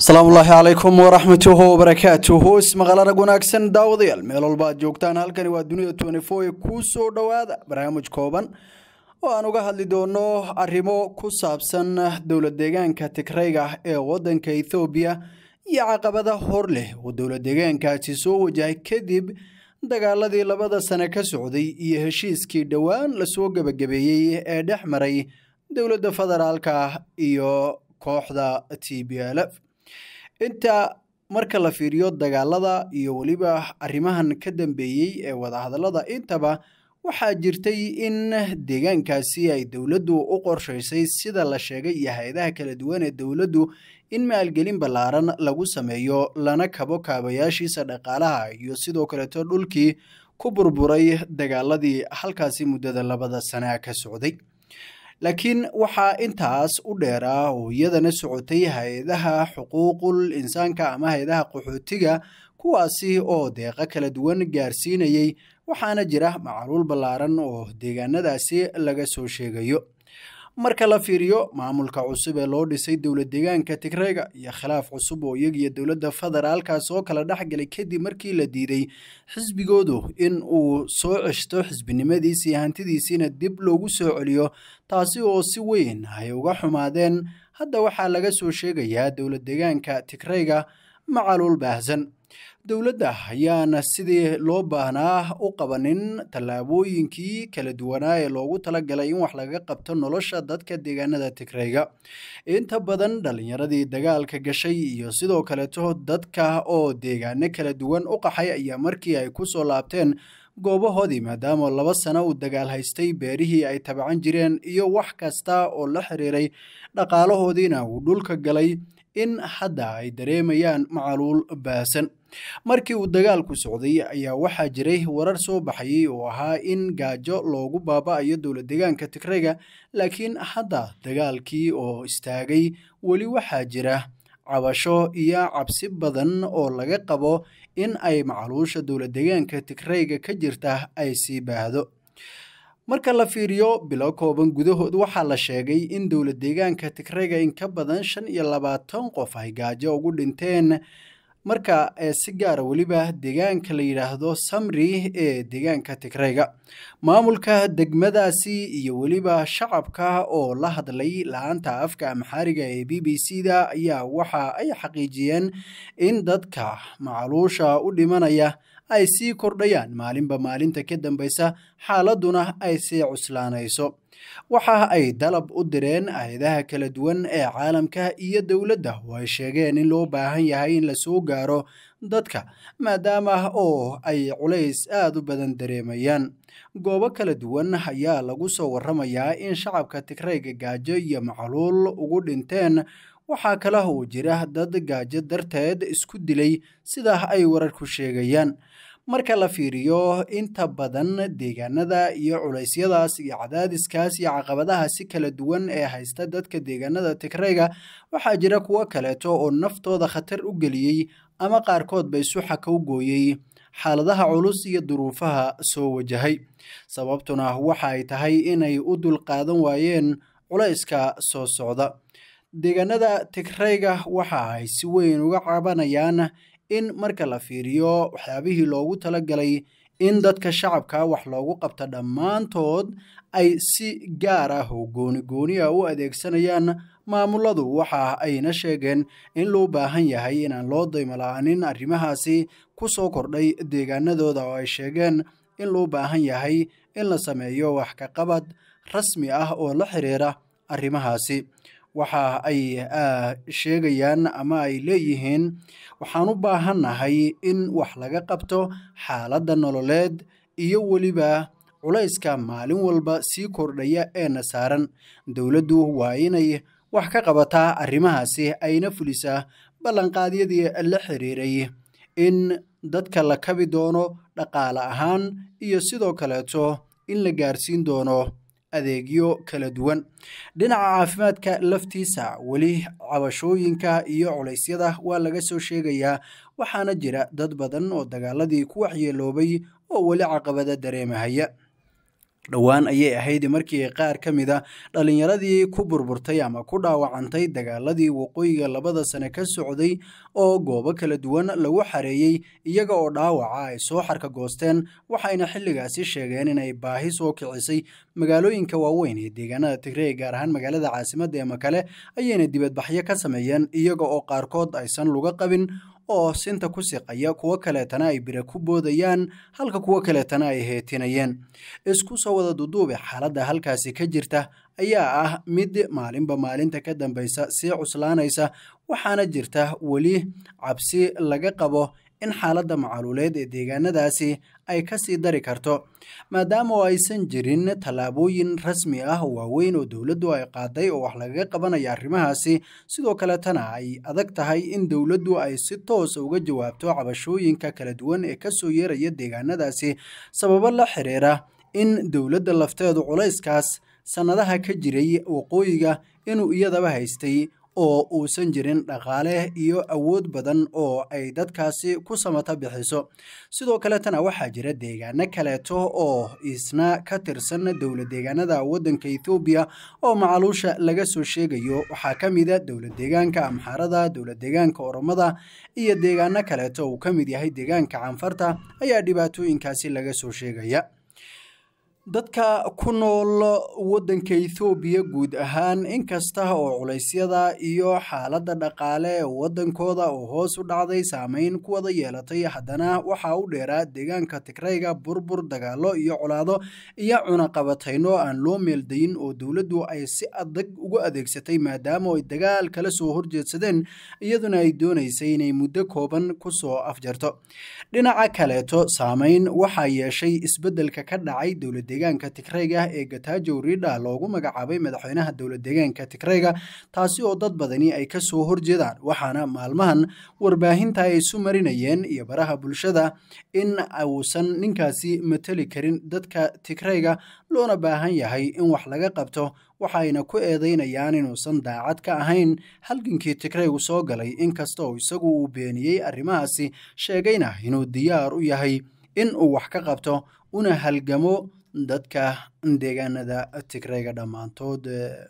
asalaamullaahi calaykum waraxmatuhu wabarakaatuh hoos wanaagsan daawadayaal meel walba aad joogtaan halkani waa dunida tony ee kuu soo dhowaada barnaamij kooban oo aan uga hadli doono arrimo ku saabsan dowla deegaanka tigrayga ee waddanka ethoobiya iyo caqabada hor leh oo dowla deegaankaasi soo wajahay kadib dagaaladii labada sane ka socday iyo heshiiskii dhowaan lasoo gebagabeeyey ee dhex maray dowladda federaalka iyo kooxda t b l f inta marka la fiiriyo dagaalada iyo weliba arrimahan ka dambeeyey ee wadahadallada intaba waxaa jirtay in deegaankaasi ay dowladdu u qorshaysay sida la sheegay iyo hay-adaha kala duwan ee dowladdu in maalgelin ballaaran lagu sameeyo lana kabo kaabayaashiisa dhaqaalaha iyo sidoo kaleeto dhulkii ku burburay dagaaladii halkaasi muddada labada sanaa ka socday laakiin waxaa intaas u dheeraa ah oo iyadana socotay hay-adaha xuquuqul insaanka ama hay-adaha qaxootiga kuwaasi oo deeqo kala duwan gaarsiinayey waxaana jira macaluul ballaaran oo deegaanadaasi laga soo sheegayo marka la fiiriyo maamulka cusub ee loo dhisay dowlad deegaanka tigreega iyo khilaaf cusub oo iyagiyo dowladda federaalkaas oo kala dhexgalay kadib markii la diiday xisbigoodu in uu soo ceshto xisbinimadiisii hantidiisiina dib loogu soo celiyo taasi oo si weyn ay uga xumaadeen hadda waxaa laga soo sheegayaa dowlad deegaanka tigreega macaluul baahsan dowladda ayaana sidii loo baahnaa u qabanin tallaabooyinkii kala duwanaa ee loogu talagalay in wax laga qabto nolosha dadka deegaanada tigrayga inta badan dhallinyaradii dagaalka gashay iyo sidoo kaleeto dadka oo deegaano kala duwan u qaxay ayaa markii ay ku soo laabteen goobahoodii maadaama laba sano uu dagaal haystay beerihii ay tabacan jireen iyo wax kasta oo la xiriiray dhaqaalahoodiina uu dhulka galay in hadda ay dareemayaan macaluul baasan markii uu dagaalku socday ayaa waxaa jiray warar soo baxayay oo ahaa in gaajo loogu baaba'ayo dowla deegaanka tigrayga laakiin hadda dagaalkii oo istaagay weli waxaa jira cabasho iyo cabsi badan oo laga qabo in ay macaluusha dowla deegaanka tigrayga ka jirta ay sii baahdo marka la fiiriyo bilo kooban gudahood waxaa la sheegay in dowla deegaanka tigrayga in ka badan shan iyo labaatan qof ay gaajo ugu dhinteen marka si gaara ah weliba deegaanka la yidhaahdo samri ee deegaanka tigrayga maamulka degmadaasi iyo weliba shacabka oo la hadlay la-aanta afka amxaariga ee b b c da ayaa waxa ay xaqiijiyeen in dadka macaluusha u dhimanaya ay sii kordhayaan maalinba maalinta ka dambaysa xaaladuna ay sii cuslaanayso waxa ay dalab u direen hay kala duwan ee caalamka iyo dowladda oo ay sheegeen in loo baahan yahay in la soo gaaro dadka maadaama oo ay culays aad u badan dareemayaan goobo kala duwan ayaa lagu soo waramayaa in shacabka tigrayga gaajo iyo macluul ugu dhinteen waxaa kale uu jira dad gaajo darteed isku dilay sidaa ay wararku sheegayaan marka la fiiriyo inta badan deegaanada iyo culaysyadaas iyo cadaadiskaas iyo caqabadaha si kala duwan ee haysta dadka deegaanada tigrayga waxaa jira kuwo kaleeto oo naftooda khatar u geliyey ama qaarkood qaarkoodba isu xakow gooyey xaaladaha culus iyo duruufaha soo wajahay sababtuna waxa ay tahay inay u dulqaadan waayeen culayska soo socda deegaanada tigrayga waxa ay si weyn uga cabanayaan in marka la fiiriyo waxyaabihii loogu talagalay in dadka shacabka wax loogu qabta dhammaantood ay si gaar ah oo gooni gooniya ah u adeegsanayaan maamuladu waxa ayna sheegeen in loo baahan yahay inaan loo daymalaanin arrimahaasi ku soo kordhay deegaanadooda oo ay sheegeen in loo baahan yahay in la sameeyo wax ka qabad rasmi ah oo la xiriira arrimahaasi waxa ay ah, sheegayaan ama ay leeyihiin waxaan u baahannahay in wax laga qabto xaaladda nololeed iyo weliba culayska maalin walba sii kordhaya eena saaran dowladdu waa inay wax ka qabataa arrimahaasi ayna fulisa ballanqaadyadii la xiriiray in dadka la kabi doono dhaqaale ahaan iyo sidoo kaleeto in la gaarsiin doono adeegyo kala duwan dhinaca caafimaadka laftiisa weli cabashooyinka iyo culaysyada waa laga soo sheegayaa waxaana jira dad badan oo dagaaladii ku waxyeeloobay oo weli caqabada dareemahaya dhowaan ayay ahayd markii qaar ka mid a ah dhallinyaradii ku burburtay ama ku dhaawacantay dagaaladii waqooyiga labada sane ka socday oo goobo kala duwan lagu xareeyey iyaga oo dhaawaca ay soo xarka goosteen waxayna xilligaasi sheegeen inay baahi soo kicisay magaalooyinka waaweyn ee deegaanada tigrey gaar ahaan magaalada caasimada ee makale ayayna dibadbaxyo ka sameeyeen iyaga oo qaarkood aysan luga qabin oo sinta ku siqaya kuwo kaleetana ay bire ku boodayaan halka kuwo kaleetana ay heetinayeen isku soo wada duduube xaaladda halkaasi ka jirta ayaa ah mid maalinba maalinta ka dambaysa sii cuslaanaysa waxaana jirta weli cabsi laga qabo in xaaladda macaluuleed ee deegaanadaasi ay kasii dari karto maadaama oo aysan jirin tallaabooyin rasmi ah waaweyn oo dowladdu ay qaaday oo wax lagaga qabanaya arrimahaasi sidoo kaletana ay adag tahay in dowladdu ay si toosa ah uga jawaabto cabashooyinka kala duwan ee kasoo yeeraya deegaanadaasi sababo la xiriira in dowladda lafteedu culayskaas sannadaha ka jiray waqooyiga inuu iyadaba haystay oo uusan jirin dhaqaale iyo awood badan oo ay dadkaasi ku samata bixiso sidoo kaletana waxaa jira deegaano kaleeto oo isna ka tirsan dowlad deegaanada waddanka ethoobiya oo macaluusha laga soo sheegayo waxaa ka mida ah dowlad deegaanka amxaarada dowlad deegaanka oromada iyo deegaano kaleeto uu ka mid yahay deegaanka canfarta ayaa dhibaatooyinkaasi laga soo sheegaya dadka ku nool waddanka ethoobiya guud ahaan inkasta oo culaysyada iyo xaaladda dhaqaale ee waddankooda uu hoos u dhacday saameyn ku wada yeelatay haddana waxaa u dheeraa deegaanka Tigrayga burbur dagaalo iyo colaado iyo cunaqabatayno aan loo meeldayin oo dowladdu ay si adag ugu adeegsatay maadaama ay dagaal kala soo horjeedsadeen iyaduna ay doonaysay inay muddo kooban ku soo afjarto dhinaca kaleeto saameyn waxaa yeeshay isbeddelka ka dhacay dowladda deegaanka Tigrayga ah ee Getajow Rida loogu magacaabay madaxweynaha dowlad deegaanka Tigrayga taasi oo dad badani ay kasoo soo horjeedaan waxaana maalmahan warbaahinta ay isu marinayeen iyo baraha bulshada in uusan ninkaasi mateli karin dadka Tigrayga loona baahan yahay in wax laga qabto waxayna ku eedaynayaan inuusan daacad ka ahayn halgankii Tigraygu soo galay inkastoo isagu uu beeniyey arrimahaasi sheegayna inuu diyaar u yahay in uu wax ka qabto una halgamo dadka deegaanada tigrayga dhammaantood eh,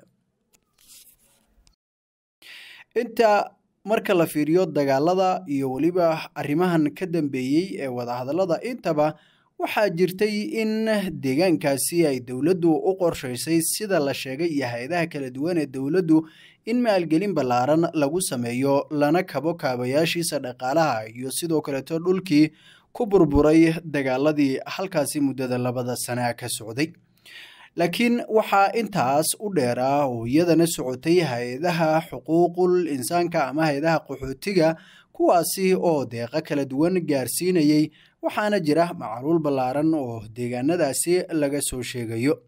inta marka la fiiriyo dagaalada iyo weliba arrimahan ka dambeeyey ee wadahadallada intaba waxaa jirtay in deegaankaasi ay dowladdu u qorshaysay sida la sheegay iyo hay-adaha kala duwan ee dowladdu in maalgelin ballaaran lagu sameeyo lana kabo kaabayaashiisa dhaqaalaha iyo sidoo kaleeto dhulkii ku burburay dagaaladii halkaasi muddada labada sana ka socday laakiin waxaa intaas u dheeraa ah oo iyadana socotay hay-adaha xuquuqul insaanka ama hay-adaha qaxootiga kuwaasi oo deeqo kala duwan gaarsiinayay waxaana jira macaluul ballaaran oo deegaanadaasi laga soo sheegayo